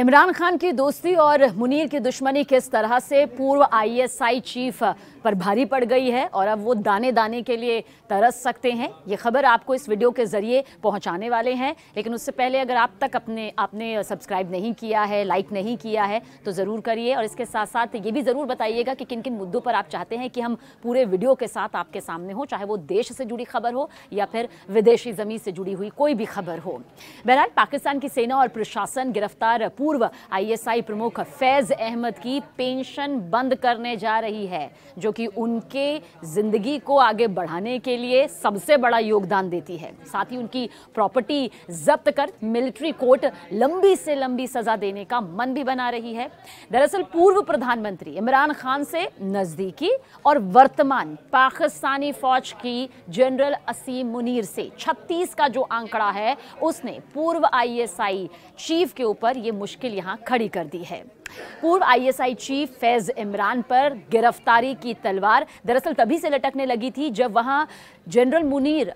इमरान खान की दोस्ती और मुनीर की दुश्मनी किस तरह से पूर्व आईएसआई चीफ पर भारी पड़ गई है और अब वो दाने दाने के लिए तरस सकते हैं ये खबर आपको इस वीडियो के ज़रिए पहुंचाने वाले हैं लेकिन उससे पहले अगर आप तक अपने आपने सब्सक्राइब नहीं किया है लाइक नहीं किया है तो ज़रूर करिए और इसके साथ साथ ये भी ज़रूर बताइएगा कि किन किन मुद्दों पर आप चाहते हैं कि हम पूरे वीडियो के साथ आपके सामने हों चाहे वो देश से जुड़ी खबर हो या फिर विदेशी ज़मीन से जुड़ी हुई कोई भी खबर हो बहरहाल पाकिस्तान की सेना और प्रशासन गिरफ्तार पूर्व आईएसआई प्रमुख फैज अहमद की पेंशन बंद करने जा रही है जो कि उनके जिंदगी को आगे बढ़ाने के लिए सबसे बड़ा योगदान देती है साथ ही उनकी प्रॉपर्टी जब्त कर मिलिट्री कोर्ट लंबी से लंबी सजा देने का मन भी बना रही है दरअसल पूर्व प्रधानमंत्री इमरान खान से नजदीकी और वर्तमान पाकिस्तानी फौज की जनरल असीम मुनीर से 36 का जो आंकड़ा है उसने पूर्व आईएसआई चीफ के ऊपर ये मुश्किल मुश्किल यहाँ खड़ी कर दी है पूर्व आईएसआई चीफ फैज इमरान पर गिरफ्तारी की तलवार दरअसल तभी से लटकने लगी थी जब वहाँ जनरल मुनीर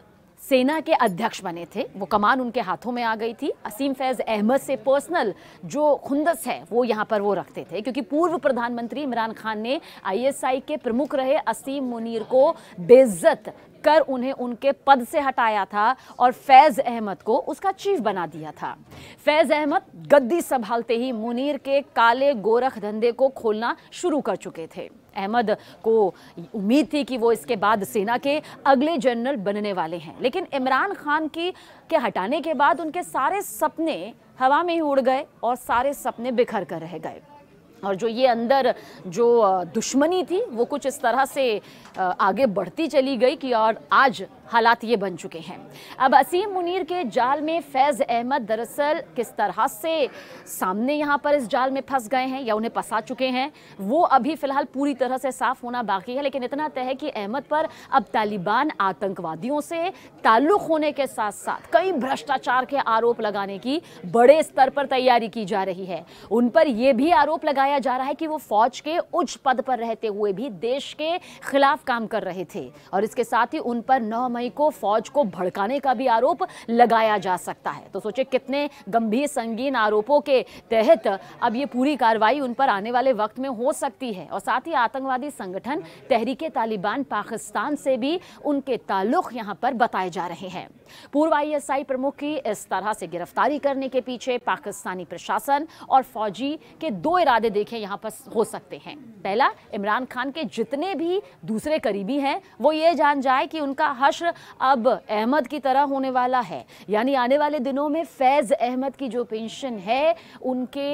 सेना के अध्यक्ष बने थे वो कमान उनके हाथों में आ गई थी असीम फैज़ अहमद से पर्सनल जो खुंदस है वो यहाँ पर वो रखते थे क्योंकि पूर्व प्रधानमंत्री इमरान खान ने आईएसआई के प्रमुख रहे असीम मुनीर को बेइज्जत कर उन्हें उनके पद से हटाया था और फैज़ अहमद को उसका चीफ बना दिया था फैज़ अहमद गद्दी संभालते ही मुनीर के काले गोरख धंधे को खोलना शुरू कर चुके थे अहमद को उम्मीद थी कि वो इसके बाद सेना के अगले जनरल बनने वाले हैं लेकिन इमरान खान की के हटाने के बाद उनके सारे सपने हवा में ही उड़ गए और सारे सपने बिखर कर रह गए और जो ये अंदर जो दुश्मनी थी वो कुछ इस तरह से आगे बढ़ती चली गई कि और आज हालात ये बन चुके हैं अब असीम मुनीर के जाल में फैज़ अहमद दरअसल किस तरह से सामने यहाँ पर इस जाल में फंस गए हैं या उन्हें फंसा चुके हैं वो अभी फ़िलहाल पूरी तरह से साफ होना बाकी है लेकिन इतना तय है कि अहमद पर अब तालिबान आतंकवादियों से ताल्लुक होने के साथ साथ कई भ्रष्टाचार के आरोप लगाने की बड़े स्तर पर तैयारी की जा रही है उन पर यह भी आरोप लगा बताया जा रहा है कि वो फौज के उच्च पद पर रहते हुए भी देश के खिलाफ काम कर रहे थे और इसके साथ ही उन पर 9 मई को फौज को भड़काने का भी आरोप लगाया जा सकता है तो सोचे कितने गंभीर संगीन आरोपों के तहत अब ये पूरी कार्रवाई उन पर आने वाले वक्त में हो सकती है और साथ ही आतंकवादी संगठन तहरीक तालिबान पाकिस्तान से भी उनके ताल्लुक यहाँ पर बताए जा रहे हैं पूर्व आई प्रमुख की इस तरह से गिरफ्तारी करने के पीछे पाकिस्तानी प्रशासन और फौजी के दो इरादे देखें यहाँ पर हो सकते हैं पहला इमरान खान के जितने भी दूसरे करीबी हैं वो ये जान जाए कि उनका हश्र अब अहमद की तरह होने वाला है यानी आने वाले दिनों में फैज़ अहमद की जो पेंशन है उनके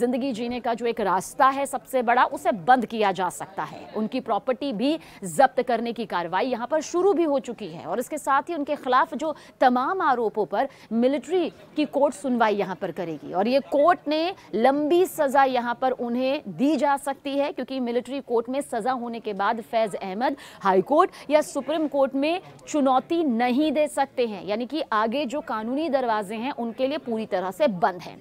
ज़िंदगी जीने का जो एक रास्ता है सबसे बड़ा उसे बंद किया जा सकता है उनकी प्रॉपर्टी भी जब्त करने की कार्रवाई यहाँ पर शुरू भी हो चुकी है और इसके साथ ही उनके खिलाफ जो तमाम आरोपों पर मिलिट्री की कोर्ट सुनवाई यहाँ पर करेगी और ये कोर्ट ने लंबी सज़ा यहाँ पर पर उन्हें दी जा सकती है क्योंकि मिलिट्री कोर्ट में सज़ा होने के बाद फैज़ अहमद हाईकोर्ट या सुप्रीम कोर्ट में चुनौती नहीं दे सकते हैं यानी कि आगे जो कानूनी दरवाजे हैं उनके लिए पूरी तरह से बंद हैं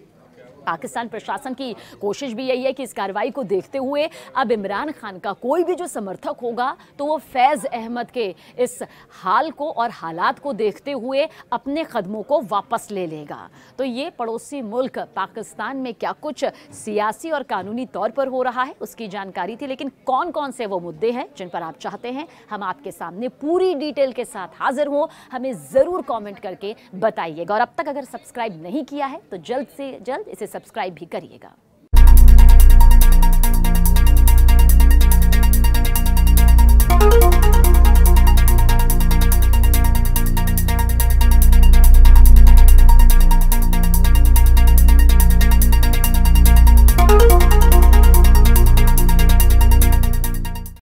पाकिस्तान प्रशासन की कोशिश भी यही है कि इस कार्रवाई को देखते हुए अब इमरान खान का कोई भी जो समर्थक होगा तो वो फैज़ अहमद के इस हाल को और हालात को देखते हुए अपने कदमों को वापस ले लेगा तो ये पड़ोसी मुल्क पाकिस्तान में क्या कुछ सियासी और कानूनी तौर पर हो रहा है उसकी जानकारी थी लेकिन कौन कौन से वो मुद्दे हैं जिन पर आप चाहते हैं हम आपके सामने पूरी डिटेल के साथ हाजिर हों हमें ज़रूर कॉमेंट करके बताइएगा और अब तक अगर सब्सक्राइब नहीं किया है तो जल्द से जल्द इसे सब्सक्राइब भी करिएगा